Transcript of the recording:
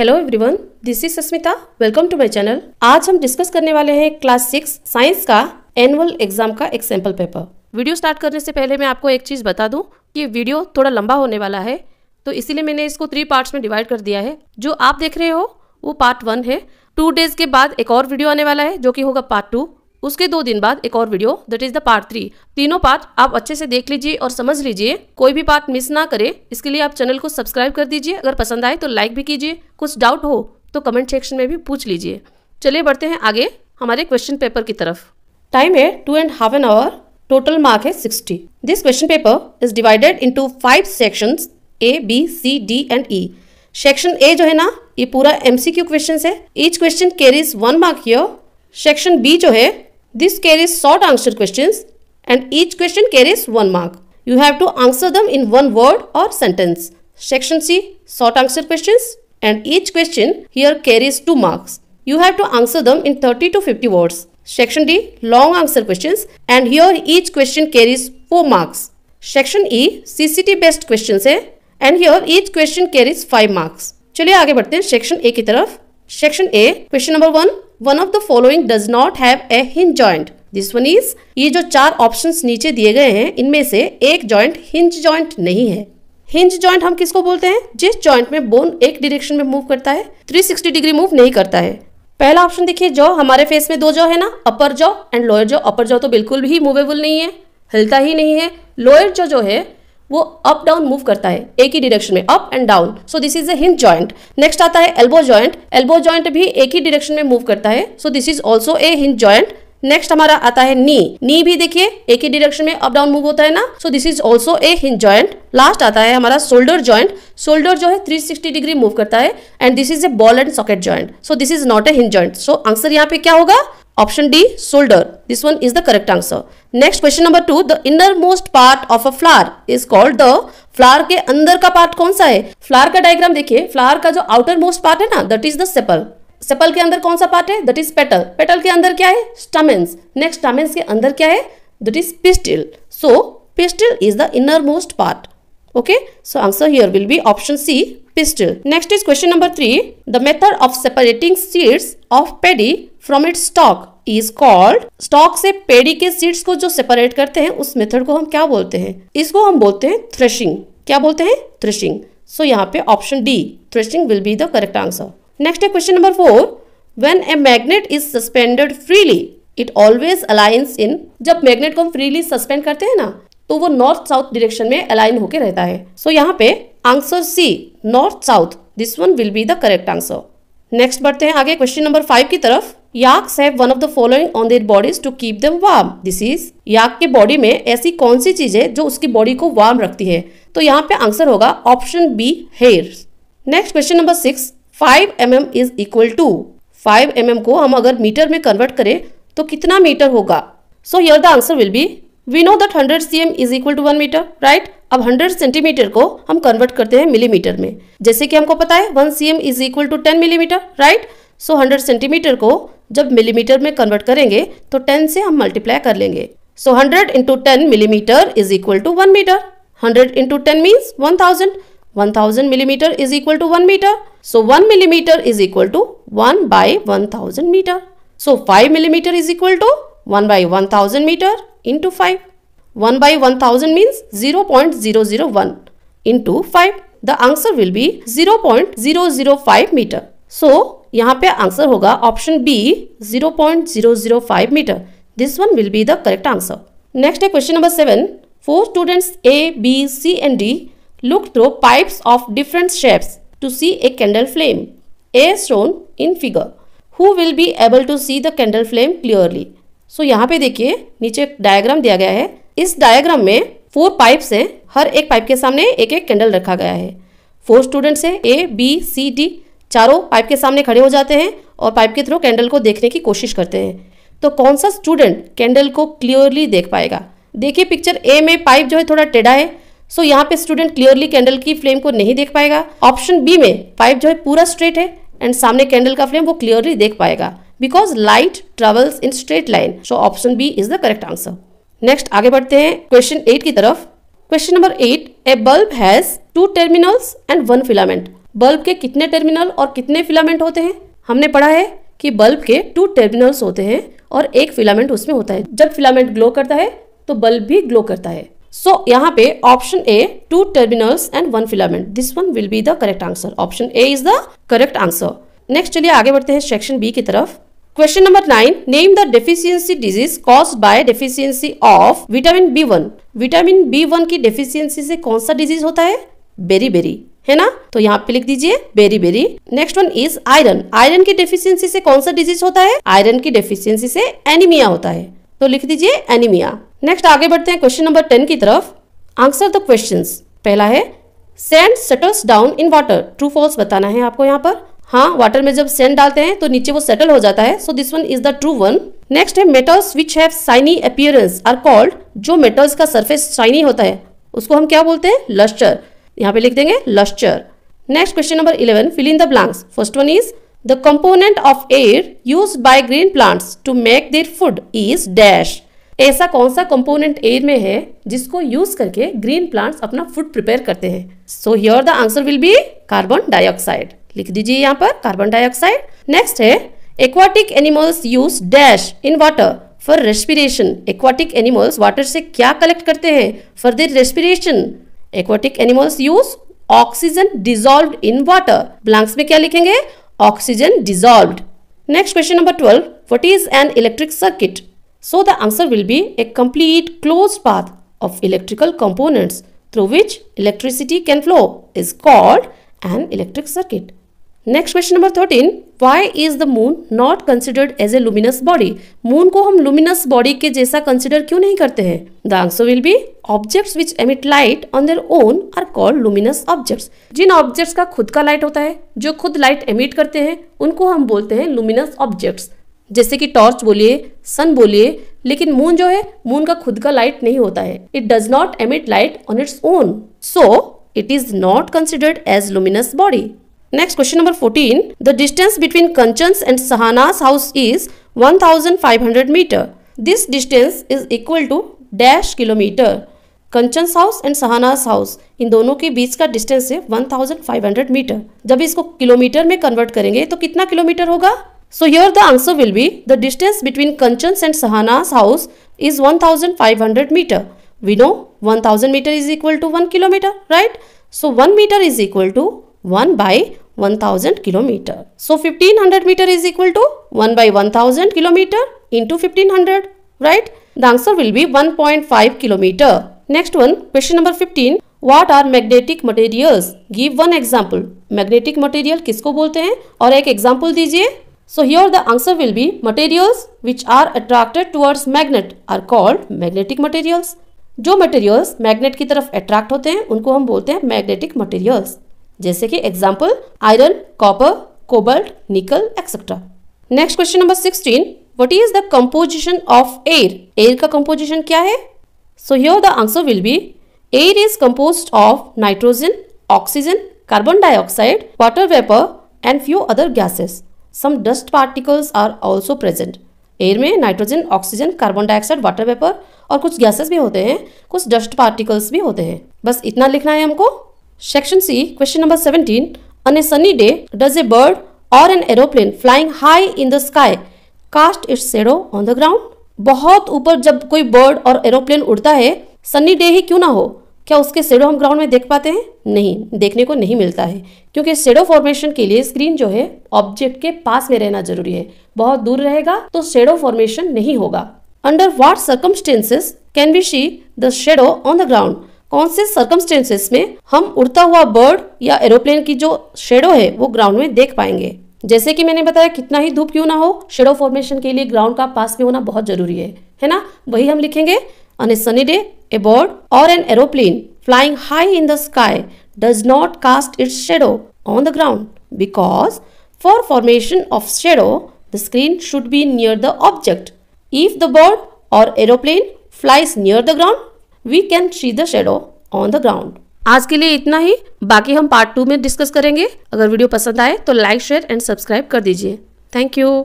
Hello everyone this is Sasmita welcome to my channel आज हम discuss करने वाले हैं क्लास सिक्स साइंस का एनुअल एग्जाम का एक सैम्पल पेपर वीडियो स्टार्ट करने से पहले मैं आपको एक चीज़ बता दूं कि वीडियो थोड़ा लंबा होने वाला है तो इसीलिए मैंने इसको थ्री पार्ट्स में डिवाइड कर दिया है जो आप देख रहे हो वो पार्ट वन है टू डेज के बाद एक और वीडियो आने वाला है जो कि होगा पार्ट टू उसके दो दिन बाद एक और video that is the part three तीनों पार्ट आप अच्छे से देख लीजिए और समझ लीजिए कोई भी पार्ट मिस ना करे इसके लिए आप चैनल को सब्सक्राइब कर दीजिए अगर पसंद आए तो लाइक भी कीजिए कुछ डाउट हो तो कमेंट सेक्शन में भी पूछ लीजिए चलिए बढ़ते हैं आगे हमारे क्वेश्चन पेपर की तरफ टाइम है two and half an hour total mark है sixty this question paper is divided into five section A B C D and E section A जो है ना ये पूरा एमसीक्यू क्वेश्चन है each question carries one mark section B जो है This carries short answer questions and each question carries 1 mark. You have to answer them in one word or sentence. Section C, short answer questions and each question here carries 2 marks. You have to answer them in 30 to 50 words. Section D, long answer questions and here each question carries 4 marks. Section E, CCT based questions and here each question carries five marks. Marks चलिए आगे बढ़ते हैं section A की तरफ Section A question number one. One of the following does not have a hinge joint this one is ये जो चार option नीचे दिए गए हैं इनमें से एक जॉइंट हिंज जॉइंट नहीं है हिंज जॉइंट हम किसको बोलते हैं जिस जॉइंट में बोन एक डिरेक्शन में मूव करता है 360 डिग्री मूव नहीं करता है पहला ऑप्शन देखिए जो हमारे फेस में दो जो है ना अपर जॉ एंड लोअर जो अपर जॉ तो बिल्कुल भी मूवेबल नहीं है हिलता ही नहीं है लोअर जो जो है वो अप डाउन मूव करता है एक ही डिरेक्शन में up and down so this is hinge joint next आता है एल्बो ज्वाइंट एल्बो ज्वाइंट भी एक ही डिरेक्शन में मूव करता है so this is also a hinge joint next हमारा आता है नी नी भी देखिए एक ही डिरेक्शन में अप डाउन मूव होता है ना so this is also a hinge joint last आता है हमारा शोल्डर ज्वाइंट शोल्डर जो है 360 डिग्री मूव करता है and this is a ball and socket joint so this is not a hinge joint so answer यहाँ पे क्या होगा Option D, shoulder. This one is the correct answer. Next question number two. The innermost part of a flower is called the flower के अंदर का part कौन सा है फ्लावर का डायग्राम देखिए फ्लावर का जो आउटर मोस्ट पार्ट है ना that is the sepal sepal के अंदर कौन सा पार्ट है दट इज पेटल पेटल के अंदर क्या है स्टामेंस नेक्स्ट स्टामेंस के अंदर क्या है that is pistil so pistil is the inner most part okay so answer here will be option c pistil next is question number 3 the method of separating seeds of paddy from its stalk is called stalk से paddy के seeds को जो separate करते हैं उस method को हम क्या बोलते हैं इसको हम बोलते हैं थ्रेशिंग क्या बोलते हैं थ्रेशिंग सो यहाँ पे option D threshing will be the correct answer next है question number four when a magnet is suspended freely it always aligns in जब मैग्नेट को हम फ्रीली सस्पेंड करते हैं ना तो वो नॉर्थ साउथ डिरेक्शन में अलाइन होके रहता है सो so, यहाँ पे आंसर C north south this one will be the correct answer next बढ़ते हैं आगे क्वेश्चन नंबर फाइव की तरफ Yaks have one of the following on their bodies to keep them warm this is yak के body में ऐसी कौन सी चीज है जो उसकी बॉडी को वार्म रखती है तो यहाँ पे आंसर होगा option B hair next question number six five m m is equal to five m m को हम अगर मीटर में कन्वर्ट करें तो कितना मीटर होगा so here the answer will be we know that hundred c m is equal to one metre right अब 100 centimetre को हम कन्वर्ट करते हैं मिलीमीटर में जैसे कि हमको पता है 1 c m is equal to ten millimetre right so 100 centimetre को जब मिलीमीटर में कन्वर्ट करेंगे तो टेन से हम मल्टीप्लाई कर लेंगे so hundred into ten millimetre is equal to one metre hundred into ten means one thousand one thousand millimetre is equal to one metre so one millimetre is equal to one by one thousand metre so five millimetre is equal to one by one thousand metre into five one by one thousand means zero point zero zero one into five the answer will be zero point zero zero five metre so यहाँ पे answer होगा option B 0.005 metre this one will be the correct answer next है question number seven four students A B C and D look through pipes of different shapes to see a candle flame as shown in figure who will be able to see the candle flame clearly so यहाँ पे देखिए नीचे diagram दिया गया है इस diagram में four pipes हैं हर एक पाइप के सामने एक एक कैंडल रखा गया है फोर स्टूडेंट्स हैं ए बी सी डी चारों पाइप के सामने खड़े हो जाते हैं और पाइप के थ्रू कैंडल को देखने की कोशिश करते हैं तो कौन सा स्टूडेंट कैंडल को क्लियरली देख पाएगा देखिए पिक्चर ए में पाइप जो है थोड़ा टेढ़ा है सो यहाँ पे स्टूडेंट क्लियरली कैंडल की फ्लेम को नहीं देख पाएगा ऑप्शन बी में पाइप जो है पूरा स्ट्रेट है एंड सामने कैंडल का फ्लेम वो क्लियरली देख पाएगा because light travels in straight line so option B is the correct answer next आगे बढ़ते हैं क्वेश्चन एट की तरफ question number eight a bulb has two terminals and one filament bulb के कितने टर्मिनल और कितने फिलामेंट होते हैं हमने पढ़ा है कि बल्ब के टू टर्मिनल्स होते हैं और एक फिलामेंट उसमें होता है जब फिलामेंट ग्लो करता है तो बल्ब भी ग्लो करता है सो so, यहाँ पे option A two terminals and one filament this one will be the correct answer option A is the correct answer next चलिए आगे बढ़ते हैं सेक्शन बी की तरफ question number nine name the deficiency disease cause by deficiency of vitamin B one vitamin B one की deficiency से कौन सा डिजीज होता है बेरी बेरी है ना तो यहाँ पे लिख दीजिए beriberi next one is iron iron की डेफिशियंसी से कौन सा डिजीज होता है आयरन की डेफिशियंसी से एनीमिया होता है तो लिख दीजिए एनीमिया नेक्स्ट आगे बढ़ते हैं क्वेश्चन नंबर टेन की तरफ आंसर द क्वेश्चन पहला है sand settles down in water true false बताना है आपको यहाँ पर हाँ वाटर में जब सेंड डालते हैं तो नीचे वो सेटल हो जाता है so this one is the true one next है metals which have shiny appearance are called जो मेटल्स का सरफेस साइनी होता है उसको हम क्या बोलते हैं लस्टर यहाँ पे लिख देंगे lustre next question number eleven fill in the blanks first one is the component of air use by green plants to make their food is dash ऐसा कौन सा कंपोनेंट एयर में है जिसको यूज करके ग्रीन प्लांट्स अपना food prepare करते हैं so here the answer will be carbon dioxide लिख दीजिए यहाँ पर कार्बन डाइऑक्साइड नेक्स्ट है aquatic animals use dash in water for respiration aquatic animals water से क्या कलेक्ट करते हैं for their respiration aquatic animals use oxygen dissolved in water blanks में क्या लिखेंगे oxygen dissolved next question number 12 what is an electric circuit so the answer will be a complete closed path of electrical components through which electricity can flow is called an electric circuit next question number thirteen why is the moon not considered as a luminous body moon को हम luminous body के जैसा consider क्यों नहीं करते हैं the answer will be objects which emit light on their own are called luminous objects जिन objects का खुद का लाइट होता है जो खुद लाइट एमिट करते हैं उनको हम बोलते हैं लुमिनस ऑब्जेक्ट्स जैसे कि टॉर्च बोलिए सन बोलिए लेकिन मून जो है मून का खुद का लाइट नहीं होता है it does not emit light on its own so it is not considered as luminous body Next question number 14. The distance between Kanchan's and Sahana's house is 1500 meter. This distance is equal to dash kilometre Kanchan's house and Sahana's house इन दोनों के बीच का distance है 1500 metre जब इसको kilometre में convert करेंगे तो कितना किलोमीटर होगा so here the answer will be the distance between Kanchan's and Sahana's house is 1500 metre we know 1000 metre is equal to 1 kilometre right so 1 metre is equal to 1 by 1000 kilometer. So 1500 meter is equal to 1 by 1000 kilometer into 1500, right? The answer will be 1.5 kilometer. Next one, question number 15. What are magnetic materials? Give one example. Magnetic material किसको बोलते हैं और एक example दीजिए So here the answer will be materials which are attracted towards magnet are called magnetic materials. जो materials magnet की तरफ attract होते हैं उनको हम बोलते हैं magnetic materials. जैसे कि example iron copper cobalt nickel etcetera next question number sixteen what is the composition of air air का कम्पोजिशन क्या है so your the answer will be air is compose of nitrogen oxygen carbon dioxide water vapour and few other gases some dust particles are also present air में nitrogen oxygen carbon dioxide water vapour और कुछ gases भी होते हैं कुछ dust particles भी होते हैं बस इतना लिखना है हमको section C question number seventeen on a sunny day does a bird or an aeroplane flying high in the sky cast its shadow on the ground बहुत ऊपर जब कोई बर्ड और एरोप्लेन उड़ता है सनी डे ही क्यों ना हो क्या उसके शेडो हम ग्राउंड में देख पाते हैं नहीं देखने को नहीं मिलता है क्योंकि शेडो फॉर्मेशन के लिए स्क्रीन जो है ऑब्जेक्ट के पास में रहना जरूरी है बहुत दूर रहेगा तो शेडो फॉर्मेशन नहीं होगा under what circumstances can be see the shadow on the ground कौन से सर्कमस्टेंसेस में हम उड़ता हुआ बर्ड या एरोप्लेन की जो शेडो है वो ग्राउंड में देख पाएंगे जैसे कि मैंने बताया कितना ही धूप क्यों ना हो शेडो फॉर्मेशन के लिए ग्राउंड का पास में होना बहुत जरूरी है है ना वही हम लिखेंगे on a sunny day a bird or an aeroplane flying high in the sky does not cast its shadow on the ground because for formation of shadow the screen should be near the object if the bird or aeroplane flies near the ground we can see the shadow on the ground आज के लिए इतना ही बाकी हम part two में discuss करेंगे अगर video पसंद आए तो लाइक शेयर एंड सब्सक्राइब कर दीजिए थैंक यू